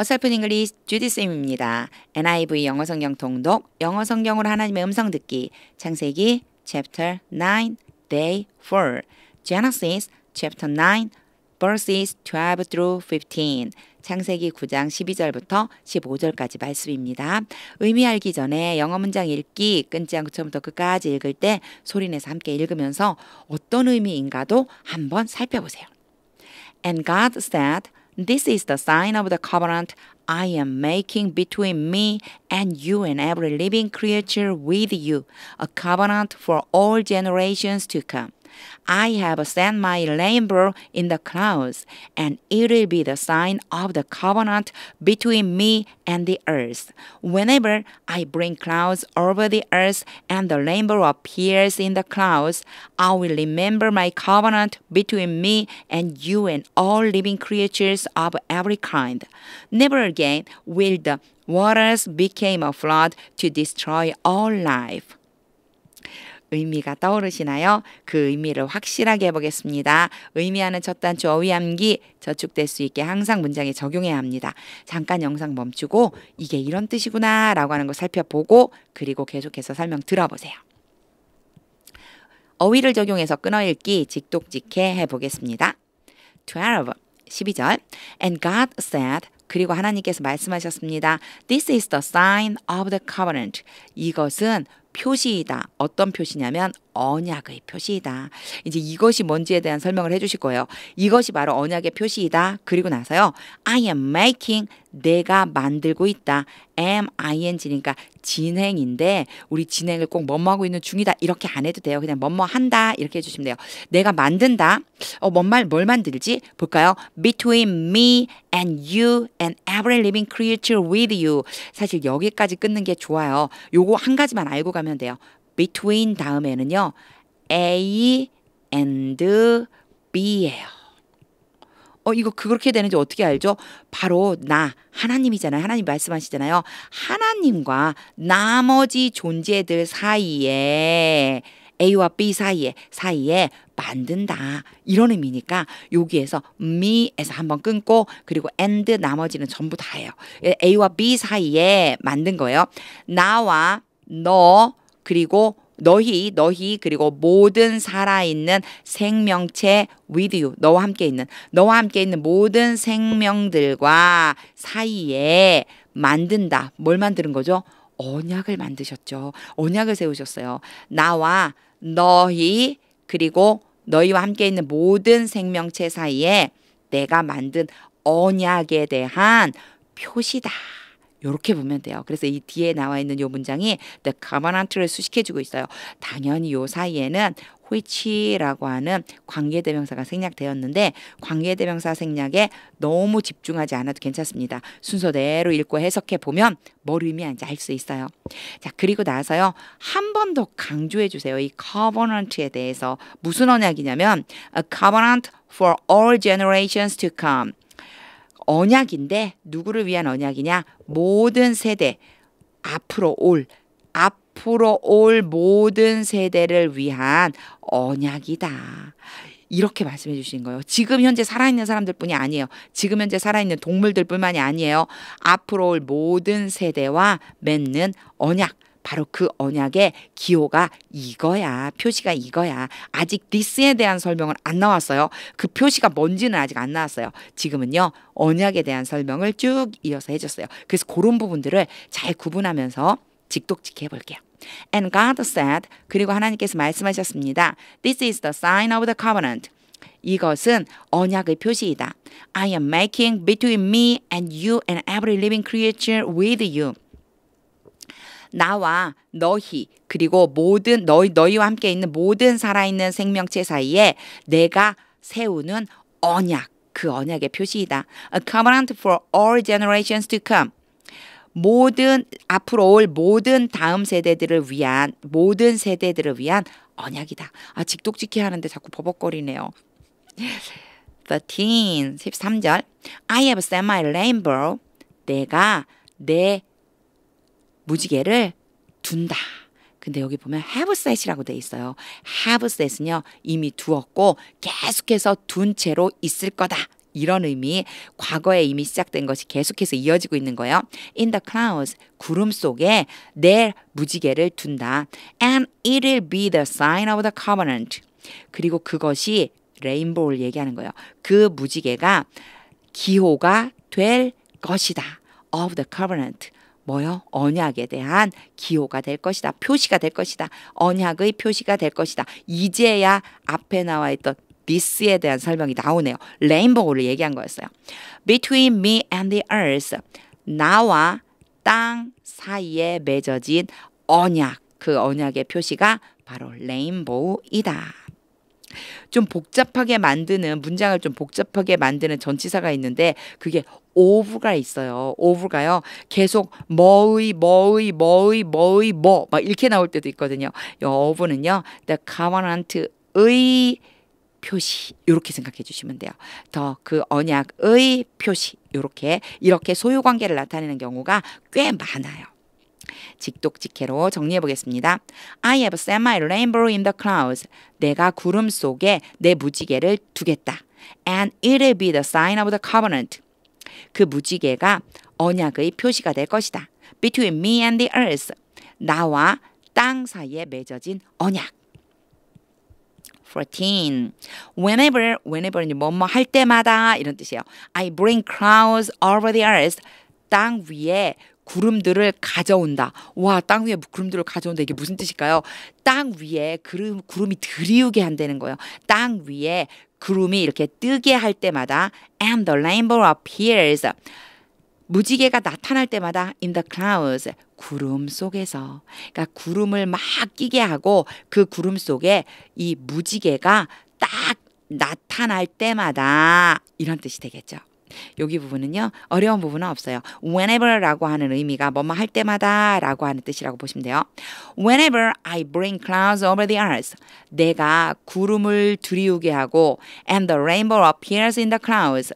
어설픈 잉글리시 주디쌤입니다. NIV 영어성경 통독, 영어성경으로 하나님의 음성 듣기, 창세기 c h 9, day 4, Genesis chapter 9, verses 12 through 15, 창세기 9장 12절부터 15절까지 말씀입니다. 의미 알기 전에 영어 문장 읽기 끊지 않고 처음부터 끝까지 읽을 때 소리내서 함께 읽으면서 어떤 의미인가도 한번 살펴보세요. And God said, This is the sign of the covenant I am making between me and you and every living creature with you, a covenant for all generations to come. I have sent my rainbow in the clouds, and it will be the sign of the covenant between me and the earth. Whenever I bring clouds over the earth and the rainbow appears in the clouds, I will remember my covenant between me and you and all living creatures of every kind. Never again will the waters become a flood to destroy all life. 의미가 떠오르시나요? 그 의미를 확실하게 해보겠습니다. 의미하는 첫 단추 어휘암기 저축될 수 있게 항상 문장에 적용해야 합니다. 잠깐 영상 멈추고 이게 이런 뜻이구나 라고 하는 거 살펴보고 그리고 계속해서 설명 들어보세요. 어휘를 적용해서 끊어읽기 직독직해 해보겠습니다. 12. 12절 And God said 그리고 하나님께서 말씀하셨습니다. This is the sign of the covenant. 이것은 표시이다. 어떤 표시냐면 언약의 표시이다. 이제 이것이 뭔지에 대한 설명을 해주실 거예요. 이것이 바로 언약의 표시이다. 그리고 나서요. I am making 내가 만들고 있다. am ing니까 진행인데 우리 진행을 꼭 뭐뭐하고 있는 중이다 이렇게 안 해도 돼요. 그냥 뭐 뭐한다 이렇게 해주시면 돼요. 내가 만든다. 어, 뭔말 뭘 만들지 볼까요? Between me and you and every living creature with you. 사실 여기까지 끊는 게 좋아요. 요거 한 가지만 알고 가. 가면 돼요. between 다음에는요. A and B예요. 어, 이거 그렇게 되는지 어떻게 알죠? 바로 나, 하나님이잖아요. 하나님 말씀하시잖아요. 하나님과 나머지 존재들 사이에 A와 B 사이에 사이에 만든다 이런 의미니까 여기에서 me에서 한번 끊고 그리고 and 나머지는 전부 다예요. A와 B 사이에 만든 거예요. 나와 너 그리고 너희 너희 그리고 모든 살아있는 생명체 with you 너와 함께 있는 너와 함께 있는 모든 생명들과 사이에 만든다 뭘 만드는 거죠? 언약을 만드셨죠. 언약을 세우셨어요. 나와 너희 그리고 너희와 함께 있는 모든 생명체 사이에 내가 만든 언약에 대한 표시다. 이렇게 보면 돼요. 그래서 이 뒤에 나와 있는 이 문장이 the covenant를 수식해주고 있어요. 당연히 이 사이에는 which라고 하는 관계대명사가 생략되었는데 관계대명사 생략에 너무 집중하지 않아도 괜찮습니다. 순서대로 읽고 해석해 보면 뭘 의미하는지 알 수 있어요. 자 그리고 나서요 한 번 더 강조해 주세요. 이 covenant에 대해서 무슨 언약이냐면 a covenant for all generations to come. 언약인데 누구를 위한 언약이냐? 모든 세대 앞으로 올 앞으로 올 모든 세대를 위한 언약이다. 이렇게 말씀해 주신 거예요. 지금 현재 살아있는 사람들뿐이 아니에요. 지금 현재 살아있는 동물들뿐만이 아니에요. 앞으로 올 모든 세대와 맺는 언약. 바로 그 언약의 기호가 이거야. 표시가 이거야. 아직 디스에 대한 설명은 안 나왔어요. 그 표시가 뭔지는 아직 안 나왔어요. 지금은요. 언약에 대한 설명을 쭉 이어서 해줬어요. 그래서 그런 부분들을 잘 구분하면서 직독직해 볼게요. And God said, 그리고 하나님께서 말씀하셨습니다. This is the sign of the covenant. 이것은 언약의 표시이다. I am making between me and you and every living creature with you. 나와 너희 그리고 모든 너희 너희와 함께 있는 모든 살아있는 생명체 사이에 내가 세우는 언약 그 언약의 표시이다. A covenant for all generations to come. 모든 앞으로 올 모든 다음 세대들을 위한 모든 세대들을 위한 언약이다. 아 직독직해 하는데 자꾸 버벅거리네요. 13 13절 I have set my rainbow 내가 내 무지개를 둔다. 근데 여기 보면 have set이라고 돼 있어요. have set은요 이미 두었고 계속해서 둔 채로 있을 거다. 이런 의미 과거에 이미 시작된 것이 계속해서 이어지고 있는 거예요. In the clouds 구름 속에 내 무지개를 둔다. And it will be the sign of the covenant. 그리고 그것이 레인보우를 얘기하는 거예요. 그 무지개가 기호가 될 것이다. Of the covenant 뭐요? 언약에 대한 기호가 될 것이다. 표시가 될 것이다. 언약의 표시가 될 것이다. 이제야 앞에 나와 있던 this에 대한 설명이 나오네요. 레인보우를 얘기한 거였어요. Between me and the earth. 나와 땅 사이에 맺어진 언약. 그 언약의 표시가 바로 레인보우이다. 좀 복잡하게 만드는 문장을 좀 복잡하게 만드는 전치사가 있는데 그게 오브가 있어요. 오브가요. 계속 뭐의뭐의뭐의뭐의뭐막 이렇게 나올 때도 있거든요. 이 오브는요. The covenant의 표시 이렇게 생각해 주시면 돼요. 더 그 언약의 표시 이렇게 이렇게 소유 관계를 나타내는 경우가 꽤 많아요. 직독직해로 정리해 보겠습니다. I have s e m i rainbow in the clouds. 내가 구름 속에 내 무지개를 두겠다. And it'll be the sign of the covenant. 그 무지개가 언약의 표시가 될 것이다. Between me and the earth. 나와 땅 사이에 맺어진 언약. 14. Whenever, whenever는 뭐뭐 할 때마다 이런 뜻이에요. I bring clouds over the earth. 땅 위에 구름들을 가져온다. 와, 땅 위에 구름들을 가져온다. 이게 무슨 뜻일까요? 땅 위에 구름, 구름이 들이우게 한다는 거예요. 땅 위에 구름이 이렇게 뜨게 할 때마다 and the rainbow appears. 무지개가 나타날 때마다 in the clouds 구름 속에서 그러니까 구름을 막 끼게 하고 그 구름 속에 이 무지개가 딱 나타날 때마다 이런 뜻이 되겠죠. 여기 부분은요. 어려운 부분은 없어요. whenever라고 하는 의미가 뭐뭐 할 때마다라고 하는 뜻이라고 보시면 돼요. whenever I bring clouds over the earth. 내가 구름을 두리우게 하고 and the rainbow appears in the clouds.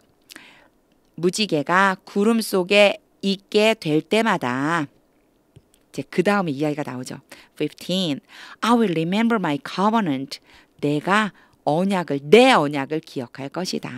무지개가 구름 속에 있게 될 때마다 이제 그 다음에 이야기가 나오죠. 15. I will remember my covenant. 내가 언약을 내 언약을 기억할 것이다.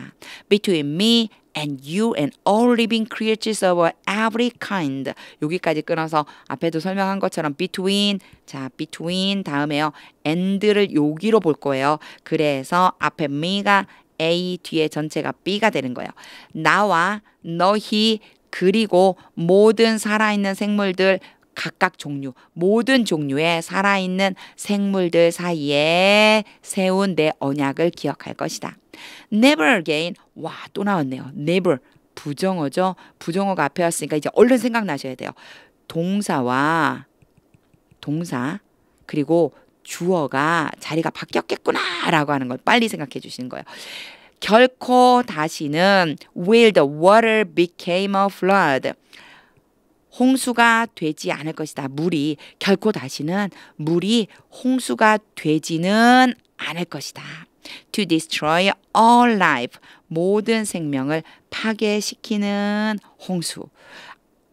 Between me and you and all living creatures of every kind. 여기까지 끊어서 앞에도 설명한 것처럼 between 자 between 다음에요 and를 여기로 볼 거예요. 그래서 앞에 me가 a 뒤에 전체가 b가 되는 거예요. 나와 너희 그리고 모든 살아있는 생물들 각각 종류 모든 종류의 살아있는 생물들 사이에 세운 내 언약을 기억할 것이다. Never again 와 또 나왔네요. Never 부정어죠. 부정어가 앞에 왔으니까 이제 얼른 생각나셔야 돼요. 동사와 동사 그리고 주어가 자리가 바뀌었겠구나라고 하는 걸 빨리 생각해 주시는 거예요. 결코 다시는 will the water became a flood. 홍수가 되지 않을 것이다. 물이 결코 다시는 물이 홍수가 되지는 않을 것이다. To destroy all life 모든 생명을 파괴시키는 홍수.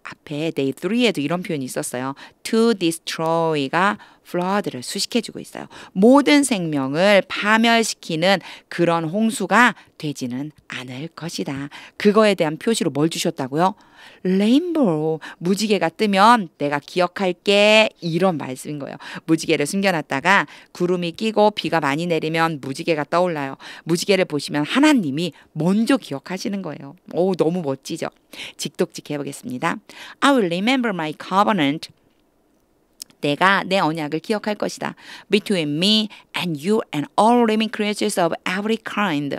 앞에 day 3에도 이런 표현이 있었어요. To destroy가 플러드를 수식해주고 있어요. 모든 생명을 파멸시키는 그런 홍수가 되지는 않을 것이다. 그거에 대한 표시로 뭘 주셨다고요? 레인보우 무지개가 뜨면 내가 기억할게 이런 말씀인 거예요. 무지개를 숨겨놨다가 구름이 끼고 비가 많이 내리면 무지개가 떠올라요. 무지개를 보시면 하나님이 먼저 기억하시는 거예요. 오 너무 멋지죠. 직독직 해보겠습니다. I will remember my covenant 내가 내 언약을 기억할 것이다. Between me and you and all living creatures of every kind.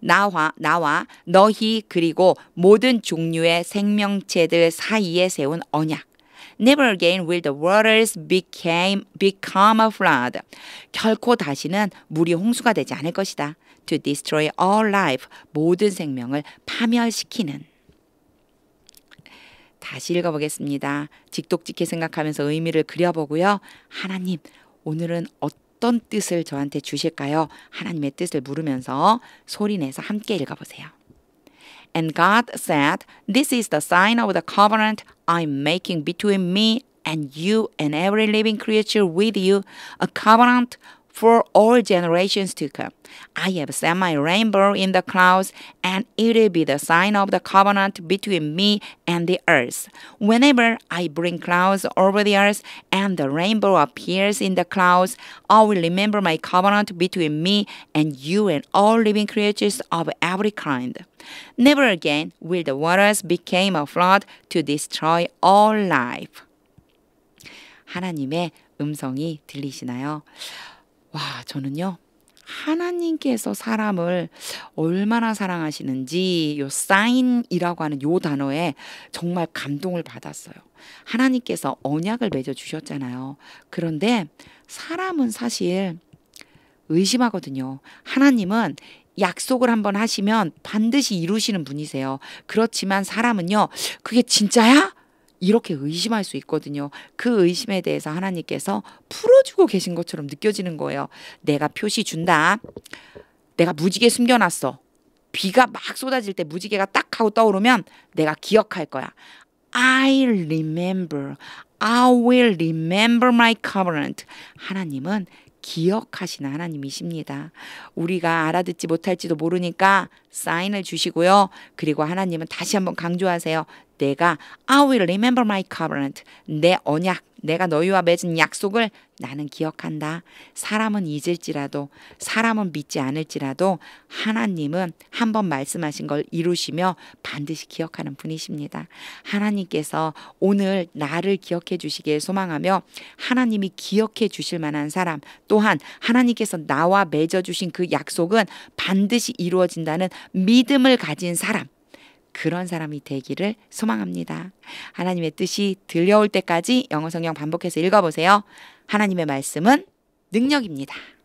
나와 나와 너희 그리고 모든 종류의 생명체들 사이에 세운 언약. Never again will the waters became become a flood. 결코 다시는 물이 홍수가 되지 않을 것이다. To destroy all life 모든 생명을 파멸시키는 다시 읽어보겠습니다. 직독직해 생각하면서 의미를 그려보고요. 하나님, 오늘은 어떤 뜻을 저한테 주실까요? 하나님의 뜻을 물으면서 소리내서 함께 읽어보세요. And God said, This is the sign of the covenant I'm making between me and you and every living creature with you, a covenant for all generations to come. I have set my rainbow in the clouds, and it will be the sign of the covenant between me and the earth. Whenever I bring clouds over the earth and the rainbow appears in the clouds, I will remember my covenant between me and you and all living creatures of every kind. Never again will the waters become a flood to destroy all life. 하나님의 음성이 들리시나요? 와, 저는요. 하나님께서 사람을 얼마나 사랑하시는지 요 사인이라고 하는 요 단어에 정말 감동을 받았어요. 하나님께서 언약을 맺어 주셨잖아요. 그런데 사람은 사실 의심하거든요. 하나님은 약속을 한번 하시면 반드시 이루시는 분이세요. 그렇지만 사람은요, 그게 진짜야? 이렇게 의심할 수 있거든요. 그 의심에 대해서 하나님께서 풀어주고 계신 것처럼 느껴지는 거예요. 내가 표시 준다. 내가 무지개 숨겨놨어. 비가 막 쏟아질 때 무지개가 딱 하고 떠오르면 내가 기억할 거야. I remember. I will remember my covenant. 하나님은 기억하시는 하나님이십니다. 우리가 알아듣지 못할지도 모르니까 사인을 주시고요. 그리고 하나님은 다시 한번 강조하세요. 내가 I will remember my covenant. 내 언약, 내가 너희와 맺은 약속을 나는 기억한다. 사람은 잊을지라도, 사람은 믿지 않을지라도 하나님은 한번 말씀하신 걸 이루시며 반드시 기억하는 분이십니다. 하나님께서 오늘 나를 기억해 주시길 소망하며 하나님이 기억해 주실 만한 사람 또한 하나님께서 나와 맺어 주신 그 약속은 반드시 이루어진다는 믿음을 가진 사람 그런 사람이 되기를 소망합니다. 하나님의 뜻이 들려올 때까지 영어 성경 반복해서 읽어보세요. 하나님의 말씀은 능력입니다.